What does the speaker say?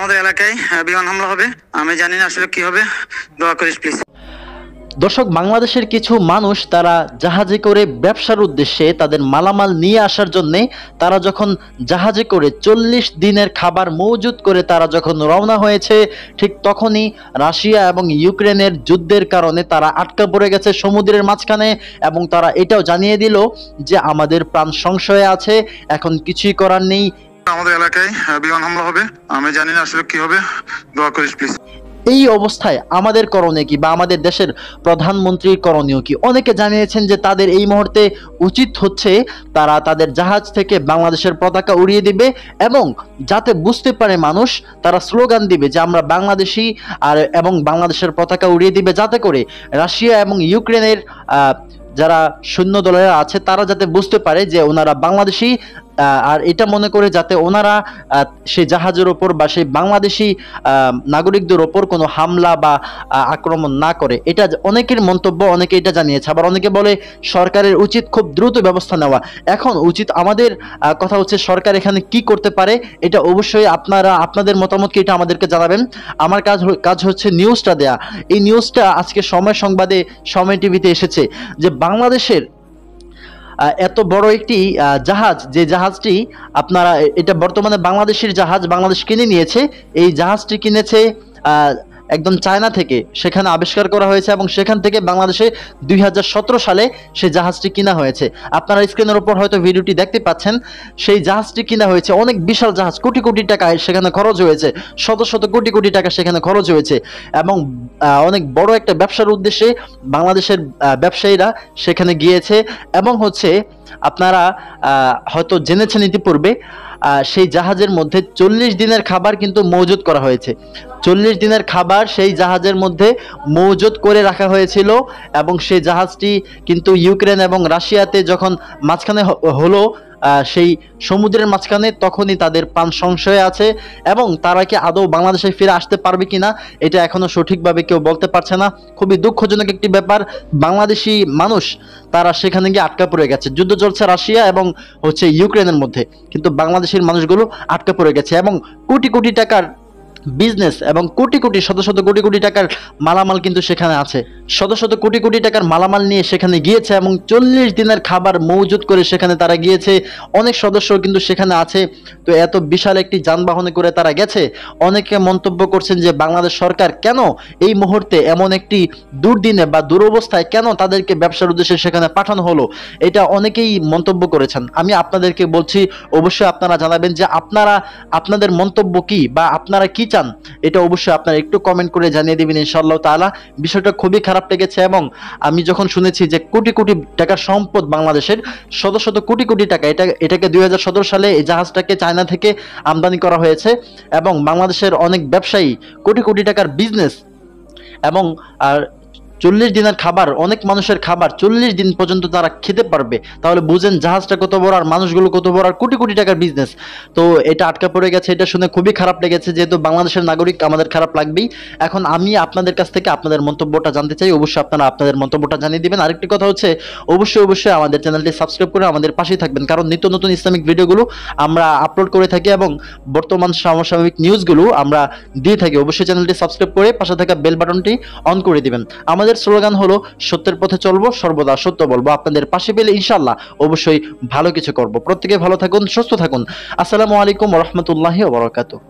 আমাদের এলাকায় বিমান হামলা হবে আমি জানি না আসলে কি হবে দোয়া করিস প্লিজ দর্শক বাংলাদেশের কিছু মানুষ তারা জাহাজে করে ব্যবসার উদ্দেশ্যে তাদের মালামাল নিয়ে আসার জন্যে তারা যখন জাহাজে করে চল্লিশ দিনের খাবার মজুদ করে তারা যখন রওনা হয়েছে ঠিক তখনই রাশিয়া এবং ইউক্রেনের যুদ্ধের কারণে তারা আটকা পড়ে গেছে সমুদ্রের মাঝখানে এবং তারা এটাও জানিয়ে দিল যে আমাদের প্রাণ সংশয়ে আছে এখন কিছুই করার নেই আমাদের এলাকায় বিমান হামলা হবে আমি জানি না আসলে কি হবে দোয়া করিস প্লিজ এই অবস্থায় আমাদের করণীয় কি বা আমাদের দেশের প্রধানমন্ত্রীর করণীয় কি অনেকে জানিয়েছেন যে তাদের এই মুহূর্তে উচিত হচ্ছে তারা তাদের জাহাজ থেকে বাংলাদেশের পতাকা উড়িয়ে দিবে এবং যাতে বুঝতে পারে মানুষ তারা স্লোগান দিবে যে আমরা বাংলাদেশি আর এবং বাংলাদেশের পতাকা উড়িয়ে দিবে যাতে করে রাশিয়া এবং ইউক্রেনের যারা সৈন্য দলেরা আছে তারা যাতে বুঝতে পারে যে ওনারা বাংলাদেশি আর এটা মনে করে যাতে ওনারা সেই জাহাজের ওপর বা সেই বাংলাদেশি নাগরিকদের ওপর কোনো হামলা বা আক্রমণ না করে এটা অনেকের মন্তব্য অনেকে এটা জানিয়েছে আবার অনেকে বলে সরকারের উচিত খুব দ্রুত ব্যবস্থা নেওয়া এখন উচিত আমাদের কথা হচ্ছে সরকার এখানে কি করতে পারে এটা অবশ্যই আপনারা আপনাদের মতামতকে এটা আমাদেরকে জানাবেন আমার কাজ কাজ হচ্ছে নিউজটা দেয়া এই নিউজটা আজকে সময় সংবাদে সময় টিভিতে এসেছে যে বাংলাদেশের এত বড় একটি জাহাজ যে জাহাজটি আপনারা এটা বর্তমানে বাংলাদেশের জাহাজ বাংলাদেশ কিনে নিয়েছে এই জাহাজটি কিনেছে একদম চায়না থেকে সেখানে আবিষ্কার করা হয়েছে এবং সেখান থেকে বাংলাদেশে দুই সালে সেই জাহাজটি কিনা হয়েছে আপনারা স্ক্রিনের ওপর হয়তো ভিডিওটি দেখতে পাচ্ছেন সেই জাহাজটি কিনা হয়েছে অনেক বিশাল জাহাজ কোটি কোটি টাকা সেখানে খরচ হয়েছে শত শত কোটি কোটি টাকা সেখানে খরচ হয়েছে এবং অনেক বড় একটা ব্যবসার উদ্দেশ্যে বাংলাদেশের ব্যবসায়ীরা সেখানে গিয়েছে এবং হচ্ছে আপনারা হয়তো জেনেছেন ইতিপূর্বে সেই জাহাজের মধ্যে চল্লিশ দিনের খাবার কিন্তু মজুদ করা হয়েছে চল্লিশ দিনের খাবার সেই জাহাজের মধ্যে মজুদ করে রাখা হয়েছিল এবং সেই জাহাজটি কিন্তু ইউক্রেন এবং রাশিয়াতে যখন মাঝখানে হলো সেই সমুদ্রের মাঝখানে তখনই তাদের প্রাণ সংশয় আছে এবং তারা কি আদৌ বাংলাদেশে ফিরে আসতে পারবে কি না এটা এখনও সঠিকভাবে কেউ বলতে পারছে না খুবই দুঃখজনক একটি ব্যাপার বাংলাদেশি মানুষ তারা সেখানে গিয়ে আটকা পড়ে গেছে যুদ্ধ চলছে রাশিয়া এবং হচ্ছে ইউক্রেনের মধ্যে কিন্তু বাংলাদেশের মানুষগুলো আটকা পড়ে গেছে এবং কোটি কোটি টাকার বিজনেস এবং কোটি কোটি শত শত কোটি কোটি টাকার মালামাল কিন্তু সেখানে আছে শত শত কোটি কোটি টাকার মালামাল নিয়ে সেখানে গিয়েছে এবং চল্লিশ দিনের খাবার মজুদ করে সেখানে তারা গিয়েছে অনেক সদস্য কিন্তু সেখানে আছে তো এত বিশাল একটি যানবাহনে করে তারা গেছে অনেকে মন্তব্য করছেন যে বাংলাদেশ সরকার কেন এই মুহূর্তে এমন একটি দুর্দিনে বা দুরবস্থায় কেন তাদেরকে ব্যবসার উদ্দেশ্যে সেখানে পাঠানো হলো এটা অনেকেই মন্তব্য করেছেন আমি আপনাদেরকে বলছি অবশ্যই আপনারা জানাবেন যে আপনারা আপনাদের মন্তব্য কি বা আপনারা কি চান এটা অবশ্যই আপনারা একটু কমেন্ট করে জানিয়ে দেবেন ইনশাল্লাহ তালা বিষয়টা খুবই খারাপ লেগেছে এবং আমি যখন শুনেছি যে কোটি কোটি টাকার সম্পদ বাংলাদেশের শত শত কোটি কোটি টাকা এটা এটাকে দুই সালে এই জাহাজটাকে চায়না থেকে আমদানি করা হয়েছে এবং বাংলাদেশের অনেক ব্যবসায়ী কোটি কোটি টাকার বিজনেস এবং আর চল্লিশ দিনের খাবার অনেক মানুষের খাবার চল্লিশ দিন পর্যন্ত তারা খেতে পারবে তাহলে বুঝেন জাহাজটা কত বড় আর মানুষগুলো কত বড় আর কোটি কোটি টাকার বিজনেস তো এটা আটকা পড়ে গেছে এটা শুনে খুবই খারাপ লেগেছে যেহেতু বাংলাদেশের নাগরিক আমাদের খারাপ লাগবেই এখন আমি আপনাদের কাছ থেকে আপনাদের মন্তব্যটা জানতে চাই অবশ্যই আপনারা আপনাদের মন্তব্যটা জানিয়ে দেবেন আরেকটি কথা হচ্ছে অবশ্যই অবশ্যই আমাদের চ্যানেলটি সাবস্ক্রাইব করে আমাদের পাশেই থাকবেন কারণ নিত্য নতুন ইসলামিক ভিডিওগুলো আমরা আপলোড করে থাকি এবং বর্তমান সমসাময়িক নিউজগুলো আমরা দিয়ে থাকি অবশ্যই চ্যানেলটি সাবস্ক্রাইব করে পাশে থাকা বেল বাটনটি অন করে দিবেন আমাদের আমাদের স্লোগান হলো সত্যের পথে চলবো সর্বদা সত্য বলবো আপনাদের পাশে পেলে ইনশাল্লাহ অবশ্যই ভালো কিছু করব প্রত্যেকে ভালো থাকুন সুস্থ থাকুন আসসালামু আলাইকুম রহমতুল্লাহ বরকাতু